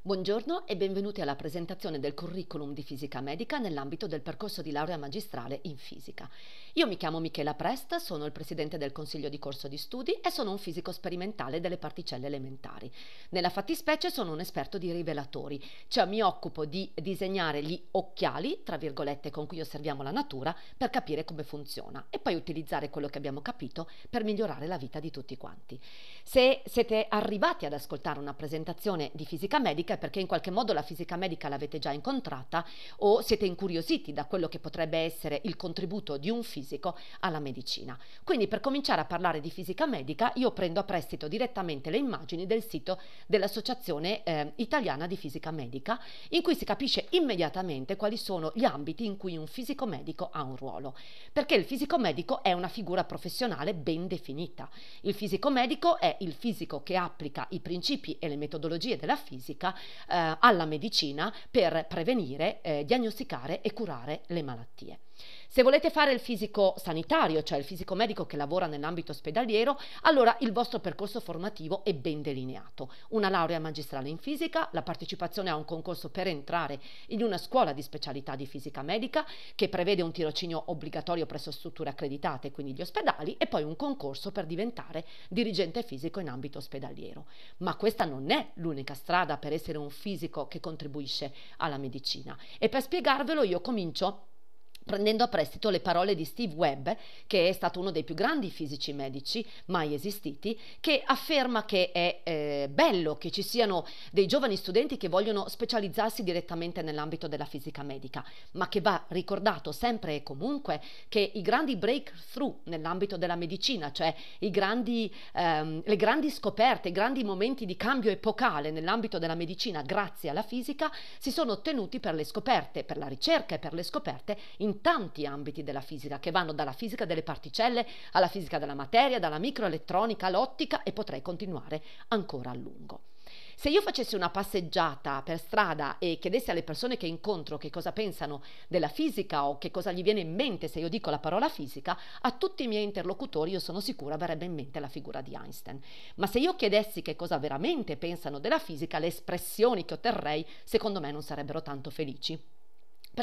Buongiorno e benvenuti alla presentazione del curriculum di fisica medica nell'ambito del percorso di laurea magistrale in fisica. Io mi chiamo Michela Presta, sono il presidente del consiglio di corso di studi e sono un fisico sperimentale delle particelle elementari. Nella fattispecie sono un esperto di rivelatori, cioè mi occupo di disegnare gli occhiali, tra virgolette, con cui osserviamo la natura per capire come funziona e poi utilizzare quello che abbiamo capito per migliorare la vita di tutti quanti. Se siete arrivati ad ascoltare una presentazione di fisica medica, medica è perché in qualche modo la fisica medica l'avete già incontrata o siete incuriositi da quello che potrebbe essere il contributo di un fisico alla medicina. Quindi per cominciare a parlare di fisica medica io prendo a prestito direttamente le immagini del sito dell'Associazione eh, Italiana di Fisica Medica in cui si capisce immediatamente quali sono gli ambiti in cui un fisico medico ha un ruolo. Perché il fisico medico è una figura professionale ben definita. Il fisico medico è il fisico che applica i principi e le metodologie della fisica eh, alla medicina per prevenire, eh, diagnosticare e curare le malattie. Se volete fare il fisico sanitario, cioè il fisico medico che lavora nell'ambito ospedaliero, allora il vostro percorso formativo è ben delineato. Una laurea magistrale in fisica, la partecipazione a un concorso per entrare in una scuola di specialità di fisica medica che prevede un tirocinio obbligatorio presso strutture accreditate, quindi gli ospedali, e poi un concorso per diventare dirigente fisico in ambito ospedaliero. Ma questa non è l'unica strada per essere un fisico che contribuisce alla medicina. E per spiegarvelo io comincio prendendo a prestito le parole di Steve Webb, che è stato uno dei più grandi fisici medici mai esistiti, che afferma che è eh, bello che ci siano dei giovani studenti che vogliono specializzarsi direttamente nell'ambito della fisica medica, ma che va ricordato sempre e comunque che i grandi breakthrough nell'ambito della medicina, cioè grandi, ehm, le grandi scoperte, i grandi momenti di cambio epocale nell'ambito della medicina grazie alla fisica, si sono ottenuti per le scoperte, per la ricerca e per le scoperte in tanti ambiti della fisica, che vanno dalla fisica delle particelle alla fisica della materia, dalla microelettronica all'ottica e potrei continuare ancora a lungo. Se io facessi una passeggiata per strada e chiedessi alle persone che incontro che cosa pensano della fisica o che cosa gli viene in mente se io dico la parola fisica, a tutti i miei interlocutori io sono sicura verrebbe in mente la figura di Einstein. Ma se io chiedessi che cosa veramente pensano della fisica, le espressioni che otterrei secondo me non sarebbero tanto felici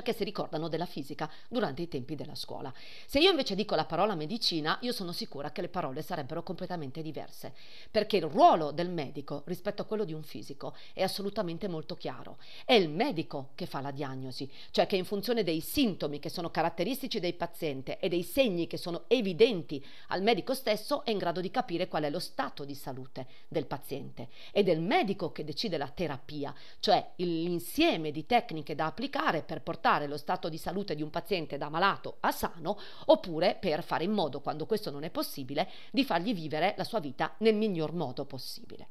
perché si ricordano della fisica durante i tempi della scuola. Se io invece dico la parola medicina, io sono sicura che le parole sarebbero completamente diverse, perché il ruolo del medico rispetto a quello di un fisico è assolutamente molto chiaro. È il medico che fa la diagnosi, cioè che in funzione dei sintomi che sono caratteristici del paziente e dei segni che sono evidenti al medico stesso è in grado di capire qual è lo stato di salute del paziente. Ed è il medico che decide la terapia, cioè l'insieme di tecniche da applicare per portare portare lo stato di salute di un paziente da malato a sano, oppure per fare in modo, quando questo non è possibile, di fargli vivere la sua vita nel miglior modo possibile.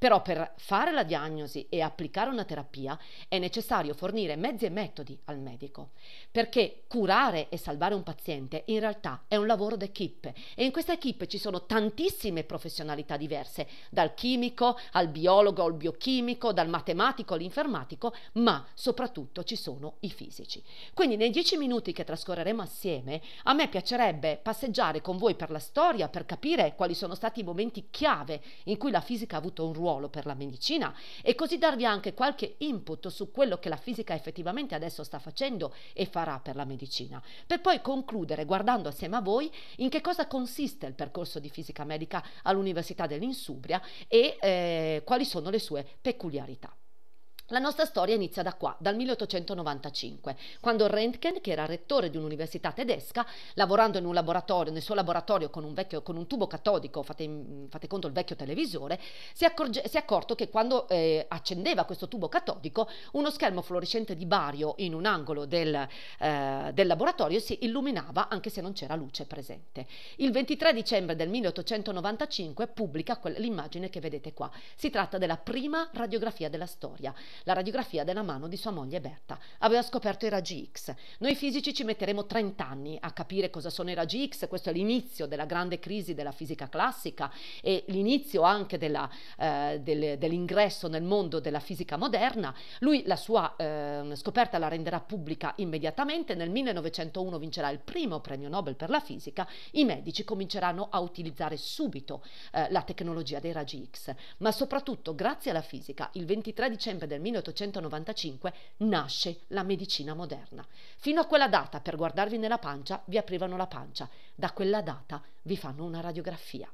Però per fare la diagnosi e applicare una terapia è necessario fornire mezzi e metodi al medico, perché curare e salvare un paziente in realtà è un lavoro d'equipe e in questa equipe ci sono tantissime professionalità diverse, dal chimico al biologo al biochimico, dal matematico all'infermatico, ma soprattutto ci sono i fisici. Quindi nei dieci minuti che trascorreremo assieme, a me piacerebbe passeggiare con voi per la storia, per capire quali sono stati i momenti chiave in cui la fisica ha avuto un ruolo ruolo per la medicina e così darvi anche qualche input su quello che la fisica effettivamente adesso sta facendo e farà per la medicina, per poi concludere guardando assieme a voi in che cosa consiste il percorso di fisica medica all'Università dell'Insubria e eh, quali sono le sue peculiarità. La nostra storia inizia da qua, dal 1895, quando Röntgen, che era rettore di un'università tedesca, lavorando in un laboratorio, nel suo laboratorio con un, vecchio, con un tubo catodico, fate, fate, conto il vecchio televisore, si, accorge, si è accorto che quando eh, accendeva questo tubo catodico, uno schermo fluorescente di bario in un angolo del, eh, del laboratorio si illuminava anche se non c'era luce presente. Il 23 dicembre del 1895 pubblica l'immagine che vedete qua. Si tratta della prima radiografia della storia la radiografia della mano di sua moglie Berta. Aveva scoperto i raggi X. Noi fisici ci metteremo 30 anni a capire cosa sono i raggi X, questo è l'inizio della grande crisi della fisica classica e l'inizio anche della, eh, del, dell'ingresso nel mondo della fisica moderna. Lui la sua eh, scoperta la renderà pubblica immediatamente, nel 1901 vincerà il primo premio Nobel per la fisica, i medici cominceranno a utilizzare subito eh, la tecnologia dei raggi X, ma soprattutto grazie alla fisica il 23 dicembre del 1901 1895 nasce la medicina moderna. Fino a quella data, per guardarvi nella pancia, vi aprivano la pancia, da quella data vi fanno una radiografia.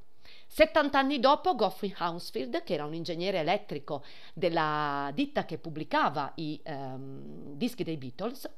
70 anni dopo, Geoffrey Hounsfield, che era un ingegnere elettrico della ditta che pubblicava i ehm, dischi dei Beatles,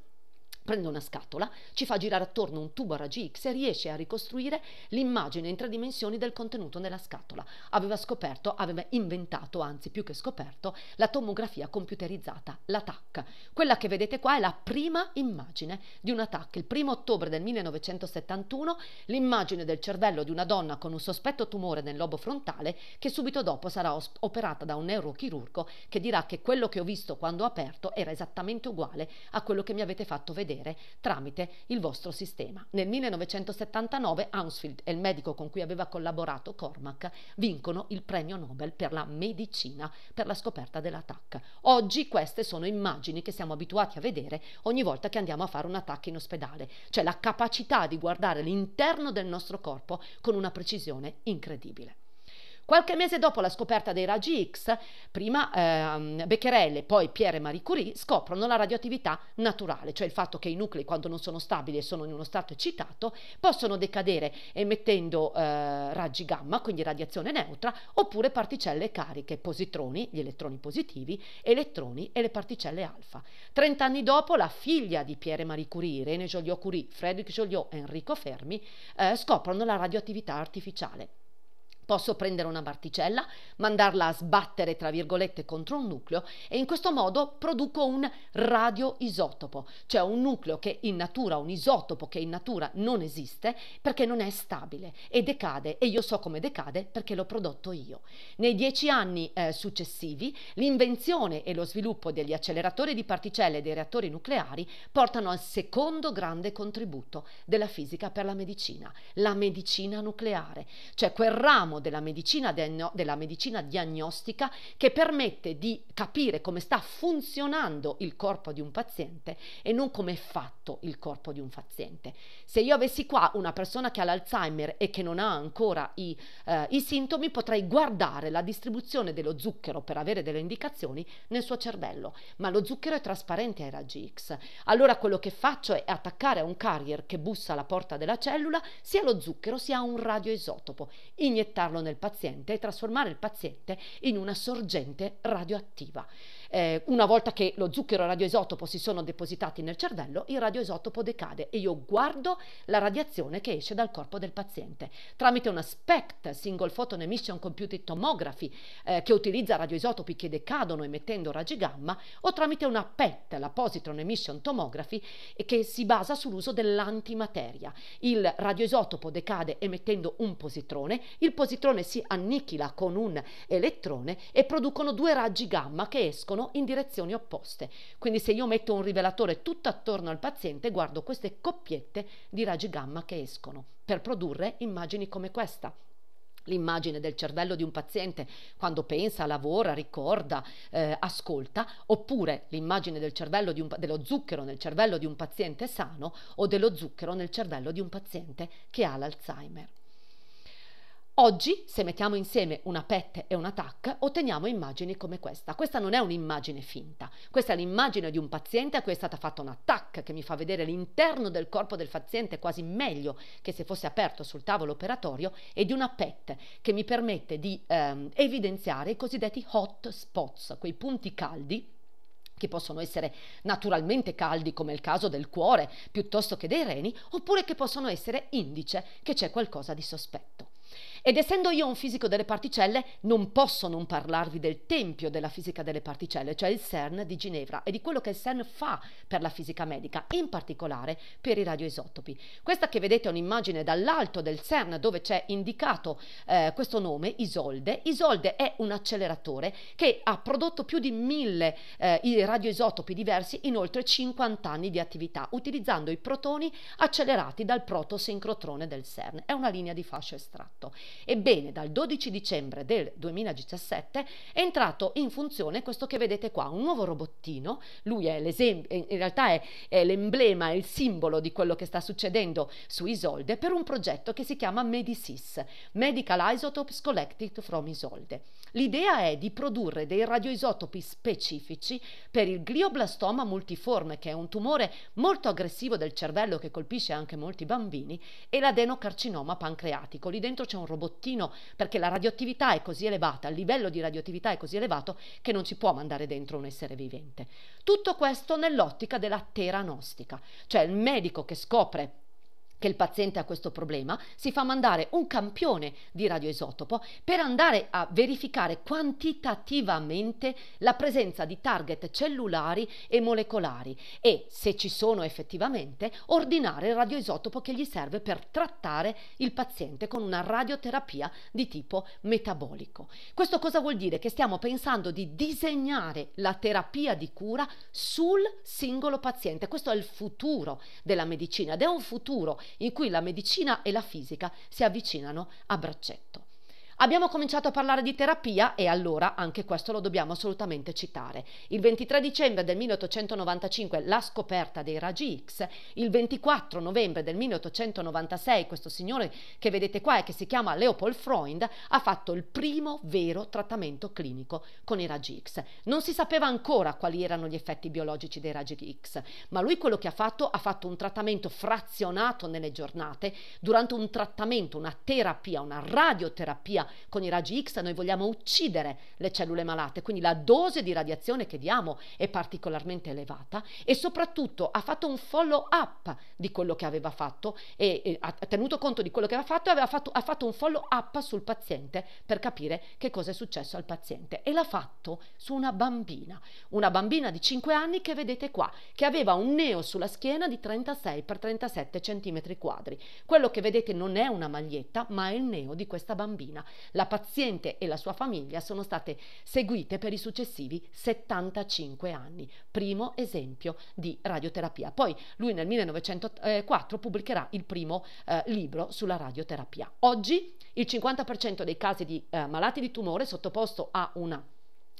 prende una scatola, ci fa girare attorno un tubo a raggi X e riesce a ricostruire l'immagine in tre dimensioni del contenuto nella scatola. Aveva scoperto, aveva inventato, anzi più che scoperto, la tomografia computerizzata, la TAC. Quella che vedete qua è la prima immagine di un TAC. Il primo ottobre del 1971 l'immagine del cervello di una donna con un sospetto tumore nel lobo frontale che subito dopo sarà operata da un neurochirurgo che dirà che quello che ho visto quando ho aperto era esattamente uguale a quello che mi avete fatto vedere avere tramite il vostro sistema. Nel 1979 Hounsfield e il medico con cui aveva collaborato Cormac vincono il premio Nobel per la medicina per la scoperta dell'attacco. Oggi queste sono immagini che siamo abituati a vedere ogni volta che andiamo a fare un attacco in ospedale, cioè la capacità di guardare l'interno del nostro corpo con una precisione incredibile. Qualche mese dopo la scoperta dei raggi X, prima eh, Becquerel e poi Pierre e Marie Curie scoprono la radioattività naturale, cioè il fatto che i nuclei quando non sono stabili e sono in uno stato eccitato possono decadere emettendo eh, raggi gamma, quindi radiazione neutra, oppure particelle cariche, positroni, gli elettroni positivi, elettroni e le particelle alfa. Trent'anni dopo la figlia di Pierre Marie Curie, René Joliot Curie, Frédéric Joliot e Enrico Fermi, eh, scoprono la radioattività artificiale. Posso prendere una particella, mandarla a sbattere, tra virgolette, contro un nucleo e in questo modo produco un radioisotopo, cioè un nucleo che in natura, un isotopo che in natura non esiste perché non è stabile e decade e io so come decade perché l'ho prodotto io. Nei dieci anni eh, successivi l'invenzione e lo sviluppo degli acceleratori di particelle e dei reattori nucleari portano al secondo grande contributo della fisica per la medicina, la medicina nucleare, cioè quel ramo della medicina, della medicina diagnostica che permette di capire come sta funzionando il corpo di un paziente e non come è fatto il corpo di un paziente. Se io avessi qua una persona che ha l'Alzheimer e che non ha ancora i, eh, i sintomi, potrei guardare la distribuzione dello zucchero per avere delle indicazioni nel suo cervello, ma lo zucchero è trasparente ai raggi X. Allora quello che faccio è attaccare a un carrier che bussa alla porta della cellula sia lo zucchero sia un radioisotopo, iniettare infilarlo nel paziente e trasformare il paziente in una sorgente radioattiva eh, una volta che lo zucchero e il radioisotopo si sono depositati nel cervello, il radioisotopo decade e io guardo la radiazione che esce dal corpo del paziente. Tramite una SPECT, Single Photon Emission Computed Tomography, eh, che utilizza radioisotopi che decadono emettendo raggi gamma, o tramite una PET, la Positron Emission Tomography, che si basa sull'uso dell'antimateria. Il radioisotopo decade emettendo un positrone, il positrone si annichila con un elettrone e producono due raggi gamma che escono sono in direzioni opposte. Quindi se io metto un rivelatore tutto attorno al paziente, guardo queste coppiette di raggi gamma che escono per produrre immagini come questa l'immagine del cervello di un paziente quando pensa, lavora, ricorda, eh, ascolta, oppure l'immagine del cervello di un, dello zucchero nel cervello di un paziente sano o dello zucchero nel cervello di un paziente che ha l'Alzheimer. Oggi, se mettiamo insieme una PET e una TAC, otteniamo immagini come questa. Questa non è un'immagine finta, questa è l'immagine di un paziente a cui è stata fatta una TAC che mi fa vedere l'interno del corpo del paziente quasi meglio che se fosse aperto sul tavolo operatorio e di una PET che mi permette di ehm, evidenziare i cosiddetti hot spots, quei punti caldi che possono essere naturalmente caldi come il caso del cuore piuttosto che dei reni, oppure che possono essere indice che c'è qualcosa di sospetto. Ed essendo io un fisico delle particelle, non posso non parlarvi del tempio della fisica delle particelle, cioè il CERN di Ginevra e di quello che il CERN fa per la fisica medica, in particolare per i radioisotopi. Questa che vedete è un'immagine dall'alto del CERN dove c'è indicato eh, questo nome, Isolde. Isolde è un acceleratore che ha prodotto più di mille eh, radioisotopi diversi in oltre 50 anni di attività, utilizzando i protoni accelerati dal protosincrotrone del CERN. È una linea di fascio estratto. Ebbene, dal 12 dicembre del 2017 è entrato in funzione questo che vedete qua, un nuovo robottino, lui è l'esempio, eh, in realtà è, è l'emblema, è il simbolo di quello che sta succedendo su Isolde per un progetto che si chiama Medisys, Medical Isotopes Collected from Isolde. L'idea è di produrre dei radioisotopi specifici per il glioblastoma multiforme, che è un tumore molto aggressivo del cervello che colpisce anche molti bambini, e l'adenocarcinoma pancreatico. Lì dentro c'è un robottino robottino perché la radioattività è così elevata, il livello di radioattività è così elevato che non ci può mandare dentro un essere vivente. Tutto questo nell'ottica della teranostica, cioè il medico che scopre che il paziente ha questo problema, si fa mandare un campione di radioisotopo per andare a verificare quantitativamente la presenza di target cellulari e molecolari e, se ci sono effettivamente, ordinare il radioisotopo che gli serve per trattare il paziente con una radioterapia di tipo metabolico. Questo cosa vuol dire? Che stiamo pensando di disegnare la terapia di cura sul singolo paziente. Questo è il futuro della medicina ed è un futuro in cui la medicina e la fisica si avvicinano a braccetto. Abbiamo cominciato a parlare di terapia e allora anche questo lo dobbiamo assolutamente citare. Il 23 dicembre del 1895 la scoperta dei raggi X, il 24 novembre del 1896 questo signore che vedete qua e che si chiama Leopold Freund ha fatto il primo vero trattamento clinico con i raggi X. Non si sapeva ancora quali erano gli effetti biologici dei raggi X, ma lui quello che ha fatto ha fatto un trattamento frazionato nelle giornate, durante un trattamento, una terapia, una radioterapia con i raggi X noi vogliamo uccidere le cellule malate, quindi la dose di radiazione che diamo è particolarmente elevata e soprattutto ha fatto un follow up di quello che aveva fatto e, e ha tenuto conto di quello che aveva fatto e aveva fatto, ha fatto un follow up sul paziente per capire che cosa è successo al paziente e l'ha fatto su una bambina, una bambina di 5 anni che vedete qua, che aveva un neo sulla schiena di 36 x 37 cm quadri. Quello che vedete non è una maglietta, ma è il neo di questa bambina la paziente e la sua famiglia sono state seguite per i successivi 75 anni, primo esempio di radioterapia. Poi lui nel 1904 eh, pubblicherà il primo eh, libro sulla radioterapia. Oggi il 50% dei casi di eh, malati di tumore sottoposto a una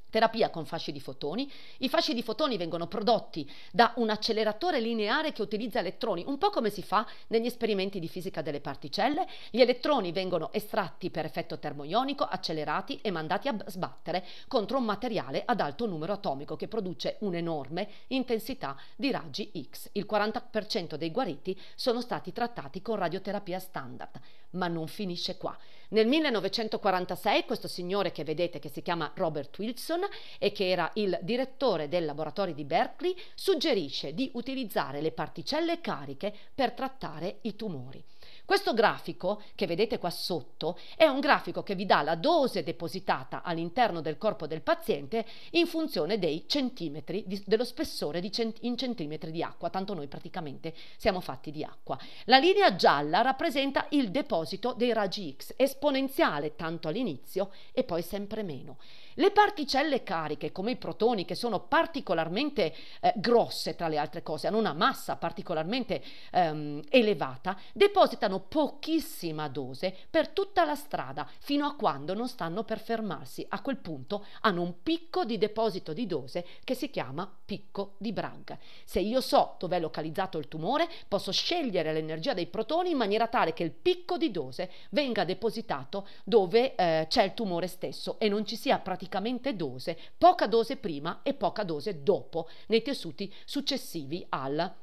Terapia con fasci di fotoni. I fasci di fotoni vengono prodotti da un acceleratore lineare che utilizza elettroni, un po' come si fa negli esperimenti di fisica delle particelle. Gli elettroni vengono estratti per effetto termoionico, accelerati e mandati a sbattere contro un materiale ad alto numero atomico che produce un'enorme intensità di raggi X. Il 40% dei guariti sono stati trattati con radioterapia standard ma non finisce qua. Nel 1946 questo signore che vedete che si chiama Robert Wilson e che era il direttore del laboratorio di Berkeley suggerisce di utilizzare le particelle cariche per trattare i tumori. Questo grafico che vedete qua sotto è un grafico che vi dà la dose depositata all'interno del corpo del paziente in funzione dei centimetri, di, dello spessore cent- in centimetri di acqua, tanto noi praticamente siamo fatti di acqua. La linea gialla rappresenta il deposito dei raggi X, esponenziale tanto all'inizio e poi sempre meno. Le particelle cariche, come i protoni, che sono particolarmente eh, grosse tra le altre cose, hanno una massa particolarmente ehm, elevata, depositano pochissima dose per tutta la strada fino a quando non stanno per fermarsi. A quel punto hanno un picco di deposito di dose che si chiama picco di Bragg. Se io so dove è localizzato il tumore, posso scegliere l'energia dei protoni in maniera tale che il picco di dose venga depositato dove eh, c'è il tumore stesso e non ci sia praticamente praticamente dose, poca dose prima e poca dose dopo nei tessuti successivi al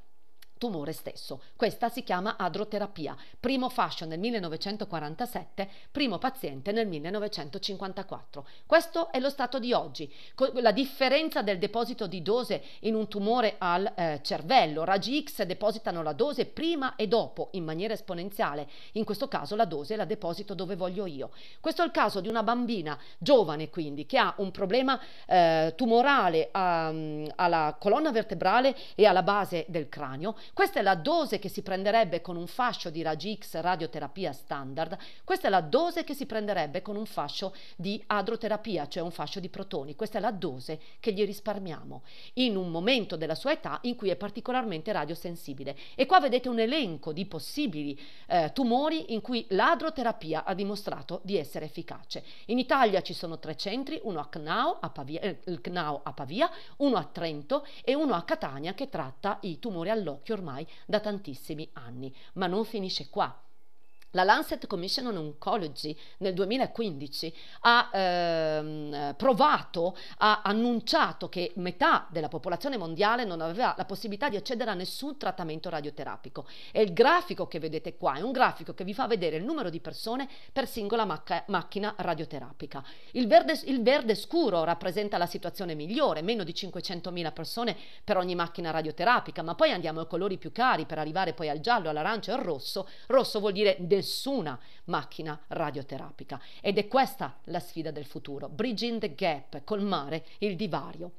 tumore stesso. Questa si chiama adroterapia, primo fascio nel 1947, primo paziente nel 1954. Questo è lo stato di oggi. La differenza del deposito di dose in un tumore al eh, cervello, raggi X depositano la dose prima e dopo in maniera esponenziale, in questo caso la dose la deposito dove voglio io. Questo è il caso di una bambina giovane quindi che ha un problema eh, tumorale a, ehm, alla colonna vertebrale e alla base del cranio questa è la dose che si prenderebbe con un fascio di Raggi X radioterapia standard, questa è la dose che si prenderebbe con un fascio di adroterapia, cioè un fascio di protoni, questa è la dose che gli risparmiamo in un momento della sua età in cui è particolarmente radiosensibile. E qua vedete un elenco di possibili eh, tumori in cui l'adroterapia ha dimostrato di essere efficace. In Italia ci sono tre centri, uno a CNAO a Pavia, eh, CNAO a Pavia uno a Trento e uno a Catania che tratta i tumori all'occhio ormai da tantissimi anni. Ma non finisce qua. La Lancet Commission on Oncology nel 2015 ha ehm, provato, ha annunciato che metà della popolazione mondiale non aveva la possibilità di accedere a nessun trattamento radioterapico. E il grafico che vedete qua è un grafico che vi fa vedere il numero di persone per singola macca- macchina radioterapica. Il verde, il verde scuro rappresenta la situazione migliore, meno di 500.000 persone per ogni macchina radioterapica, ma poi andiamo ai colori più cari per arrivare poi al giallo, all'arancio e al rosso. Rosso vuol dire nessuno nessuna macchina radioterapica ed è questa la sfida del futuro, bridging the gap, colmare il divario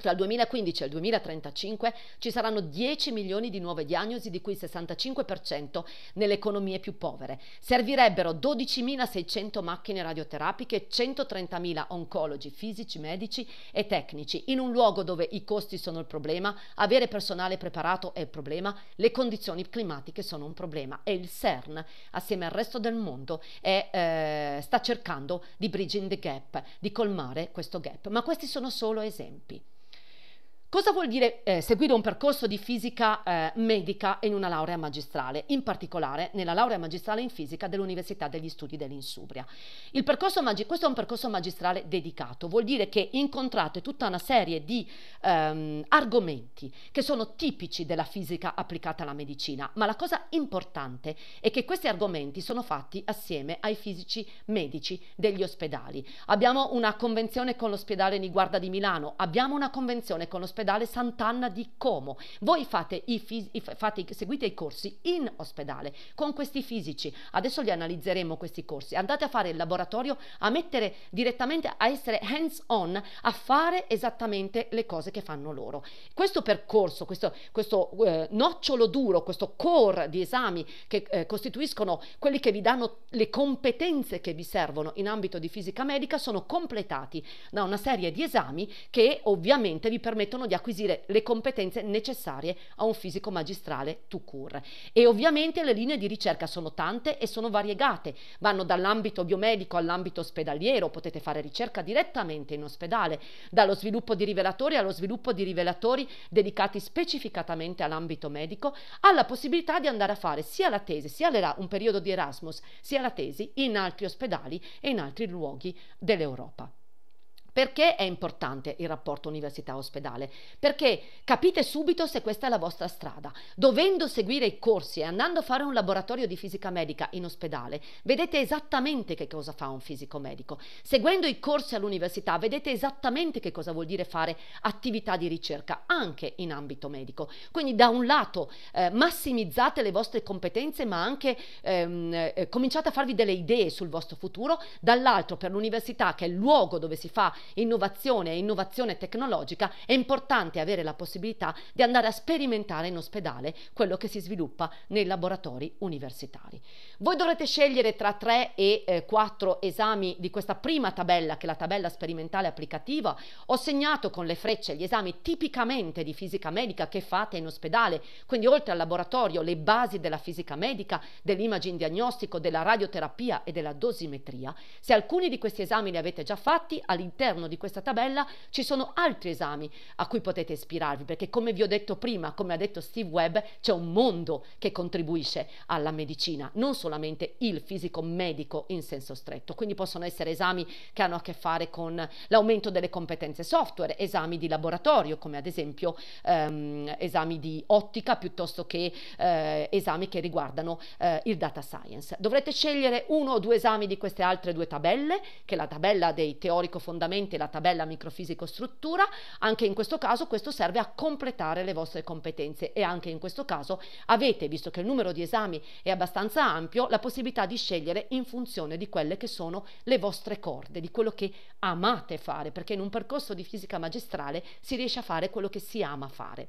tra il 2015 e il 2035 ci saranno 10 milioni di nuove diagnosi, di cui il 65% nelle economie più povere. Servirebbero 12.600 macchine radioterapiche, 130.000 oncologi fisici, medici e tecnici. In un luogo dove i costi sono il problema, avere personale preparato è il problema, le condizioni climatiche sono un problema e il CERN, assieme al resto del mondo, è, eh, sta cercando di bridging the gap, di colmare questo gap. Ma questi sono solo esempi. Cosa vuol dire eh, seguire un percorso di fisica eh, medica in una laurea magistrale, in particolare nella laurea magistrale in fisica dell'Università degli Studi dell'Insubria? Magi- questo è un percorso magistrale dedicato, vuol dire che incontrate tutta una serie di ehm, argomenti che sono tipici della fisica applicata alla medicina, ma la cosa importante è che questi argomenti sono fatti assieme ai fisici medici degli ospedali. Abbiamo una convenzione con l'ospedale Niguarda di Milano, abbiamo una convenzione con l'ospedale all'ospedale Sant'Anna di Como. Voi fate i fis- fate, seguite i corsi in ospedale con questi fisici. Adesso li analizzeremo questi corsi. Andate a fare il laboratorio, a mettere direttamente, a essere hands on, a fare esattamente le cose che fanno loro. Questo percorso, questo, questo eh, nocciolo duro, questo core di esami che eh, costituiscono quelli che vi danno le competenze che vi servono in ambito di fisica medica sono completati da una serie di esami che ovviamente vi permettono di acquisire le competenze necessarie a un fisico magistrale to cure. E ovviamente le linee di ricerca sono tante e sono variegate, vanno dall'ambito biomedico all'ambito ospedaliero, potete fare ricerca direttamente in ospedale, dallo sviluppo di rivelatori allo sviluppo di rivelatori dedicati specificatamente all'ambito medico, alla possibilità di andare a fare sia la tesi, sia un periodo di Erasmus, sia la tesi in altri ospedali e in altri luoghi dell'Europa. Perché è importante il rapporto università-ospedale? Perché capite subito se questa è la vostra strada. Dovendo seguire i corsi e andando a fare un laboratorio di fisica medica in ospedale, vedete esattamente che cosa fa un fisico medico. Seguendo i corsi all'università, vedete esattamente che cosa vuol dire fare attività di ricerca anche in ambito medico. Quindi da un lato eh, massimizzate le vostre competenze, ma anche ehm, eh, cominciate a farvi delle idee sul vostro futuro, dall'altro per l'università che è il luogo dove si fa innovazione e innovazione tecnologica, è importante avere la possibilità di andare a sperimentare in ospedale quello che si sviluppa nei laboratori universitari. Voi dovrete scegliere tra tre e eh, 4 esami di questa prima tabella, che è la tabella sperimentale applicativa. Ho segnato con le frecce gli esami tipicamente di fisica medica che fate in ospedale, quindi oltre al laboratorio le basi della fisica medica, dell'imaging diagnostico, della radioterapia e della dosimetria. Se alcuni di questi esami li avete già fatti, all'interno all'interno di questa tabella ci sono altri esami a cui potete ispirarvi, perché come vi ho detto prima, come ha detto Steve Webb, c'è un mondo che contribuisce alla medicina, non solamente il fisico medico in senso stretto. Quindi possono essere esami che hanno a che fare con l'aumento delle competenze software, esami di laboratorio, come ad esempio ehm, esami di ottica piuttosto che eh, esami che riguardano eh, il data science. Dovrete scegliere uno o due esami di queste altre due tabelle, che è la tabella dei teorico fondamentali nuovamente la tabella microfisico-struttura, anche in questo caso questo serve a completare le vostre competenze e anche in questo caso avete, visto che il numero di esami è abbastanza ampio, la possibilità di scegliere in funzione di quelle che sono le vostre corde, di quello che amate fare, perché in un percorso di fisica magistrale si riesce a fare quello che si ama fare.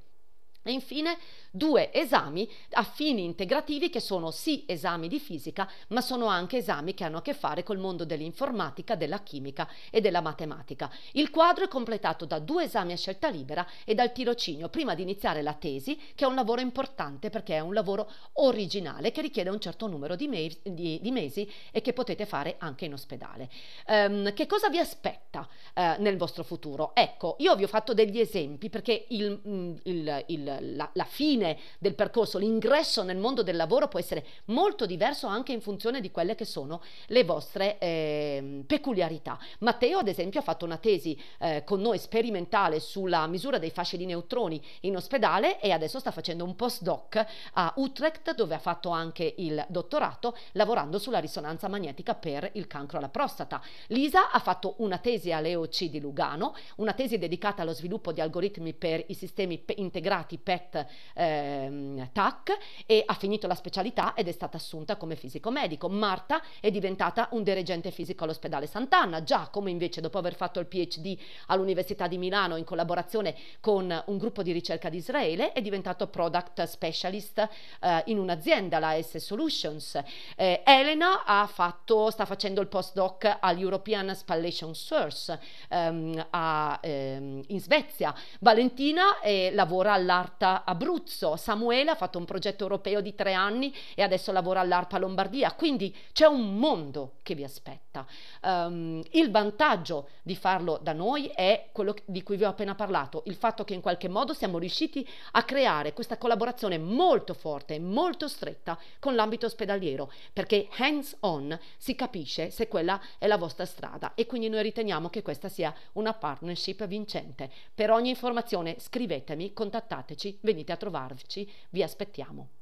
E infine due esami a fini integrativi che sono sì esami di fisica, ma sono anche esami che hanno a che fare col mondo dell'informatica, della chimica e della matematica. Il quadro è completato da due esami a scelta libera e dal tirocinio prima di iniziare la tesi, che è un lavoro importante perché è un lavoro originale che richiede un certo numero di, me- di, di mesi e che potete fare anche in ospedale. Um, che cosa vi aspetta uh, nel vostro futuro? Ecco, io vi ho fatto degli esempi perché il, mm, il, il la, la fine del percorso, l'ingresso nel mondo del lavoro può essere molto diverso anche in funzione di quelle che sono le vostre eh, peculiarità. Matteo, ad esempio, ha fatto una tesi eh, con noi sperimentale sulla misura dei fasci di neutroni in ospedale e adesso sta facendo un postdoc a Utrecht dove ha fatto anche il dottorato lavorando sulla risonanza magnetica per il cancro alla prostata. Lisa ha fatto una tesi all'EOC di Lugano, una tesi dedicata allo sviluppo di algoritmi per i sistemi integrati PET eh, TAC e ha finito la specialità ed è stata assunta come fisico medico. Marta è diventata un dirigente fisico all'ospedale Sant'Anna. già come invece dopo aver fatto il PhD all'Università di Milano in collaborazione con un gruppo di ricerca di Israele è diventato product specialist eh, in un'azienda, la S Solutions. Eh, Elena fatto, sta facendo il postdoc all'European Spallation Source ehm, a, ehm, in Svezia. Valentina eh, lavora all'Art Marta Abruzzo, Samuele ha fatto un progetto europeo di tre anni e adesso lavora all'ARPA Lombardia, quindi c'è un mondo che vi aspetta. Um, il vantaggio di farlo da noi è quello di cui vi ho appena parlato, il fatto che in qualche modo siamo riusciti a creare questa collaborazione molto forte, molto stretta con l'ambito ospedaliero, perché hands on si capisce se quella è la vostra strada e quindi noi riteniamo che questa sia una partnership vincente. Per ogni informazione scrivetemi, contattateci venite a trovarci, vi aspettiamo.